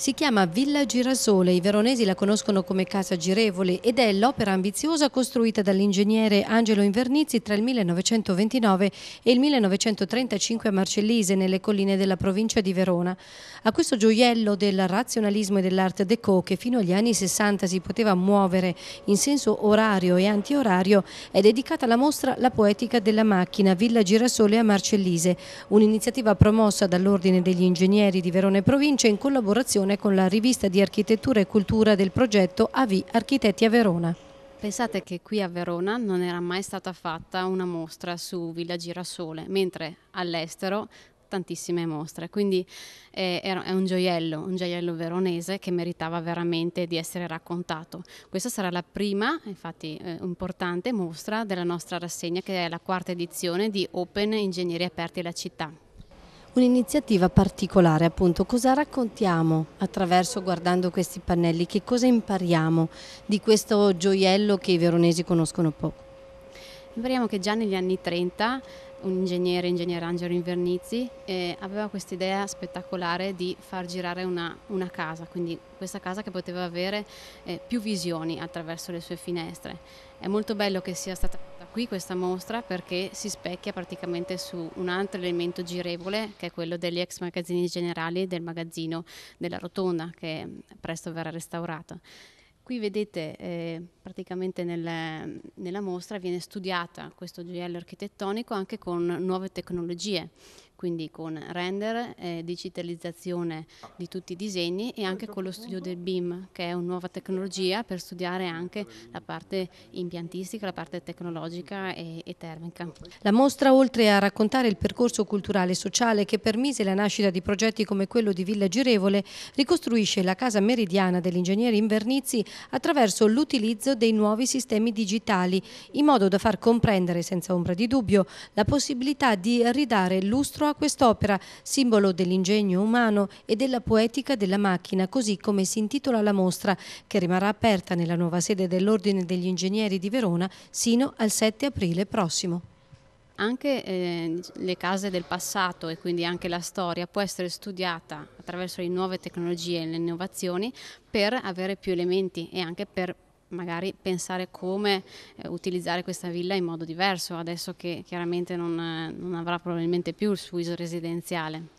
Si chiama Villa Girasole, i veronesi la conoscono come Casa Girevole ed è l'opera ambiziosa costruita dall'ingegnere Angelo Invernizzi tra il 1929 e il 1935 a Marcellise, nelle colline della provincia di Verona. A questo gioiello del razionalismo e dell'art déco, che fino agli anni 60 si poteva muovere in senso orario e antiorario, è dedicata la mostra La poetica della macchina, Villa Girasole a Marcellise, un'iniziativa promossa dall'Ordine degli Ingegneri di Verona e Provincia in collaborazione collaborazione con la rivista di architettura e cultura del progetto AV Architetti a Verona. Pensate che qui a Verona non era mai stata fatta una mostra su Villa Girasole, mentre all'estero tantissime mostre, quindi eh, è un gioiello, un gioiello veronese che meritava veramente di essere raccontato. Questa sarà la prima, infatti eh, importante, mostra della nostra rassegna che è la quarta edizione di Open Ingegneria Aperti alla Città un'iniziativa particolare appunto. Cosa raccontiamo attraverso guardando questi pannelli? Che cosa impariamo di questo gioiello che i veronesi conoscono poco? Impariamo che già negli anni 30 un ingegnere, ingegnere Angelo Invernizzi, eh, aveva questa idea spettacolare di far girare una, una, casa, quindi questa casa che poteva avere eh, più visioni attraverso le sue finestre. È molto bello che sia stata qui questa mostra perché si specchia praticamente su un altro elemento girevole che è quello degli ex magazzini generali del magazzino della Rotonda che presto verrà restaurato. Qui vedete eh, praticamente nel, nella mostra viene studiata questo gioiello architettonico anche con nuove tecnologie, quindi con render, eh, digitalizzazione ah. di tutti i disegni e anche con lo studio del BIM, che è una nuova tecnologia per studiare anche la parte impiantistica, la parte tecnologica e, e termica. Ah, la mostra, oltre a raccontare il percorso culturale e sociale che permise la nascita di progetti come quello di Villa Girevole, ricostruisce la casa meridiana dell'ingegnere Invernizi attraverso l'utilizzo dei nuovi sistemi digitali, in modo da far comprendere senza ombra di dubbio la possibilità di ridare lustro a quest'opera, simbolo dell'ingegno umano e della poetica della macchina, così come si intitola la mostra, che rimarrà aperta nella nuova sede dell'Ordine degli Ingegneri di Verona sino al 7 aprile prossimo anche eh, le case del passato e quindi anche la storia può essere studiata attraverso le nuove tecnologie e le innovazioni per avere più elementi e anche per magari pensare come eh, utilizzare questa villa in modo diverso, adesso che chiaramente non, eh, non avrà probabilmente più il suo uso residenziale.